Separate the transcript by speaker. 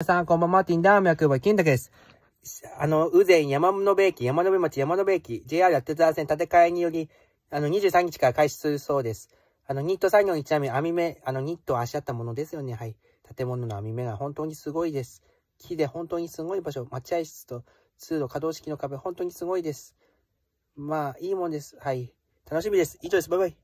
Speaker 1: 皆さん、こんばんは、ティンダーム役場、金竹です。
Speaker 2: あの、羽前山野部駅、山野部町、山野部駅、JR 八沢線建て替えにより、あの、23日から開始するそうです。あの、ニット作業にちなみに網目、あの、ニットをあしあったものですよね、はい。建物の網目が本当にすごいです。木で本当にすごい場所、待合室と通路、可動式の壁、本当にすごいです。まあ、いいもんです。はい。楽しみです。以上です。バイバイ。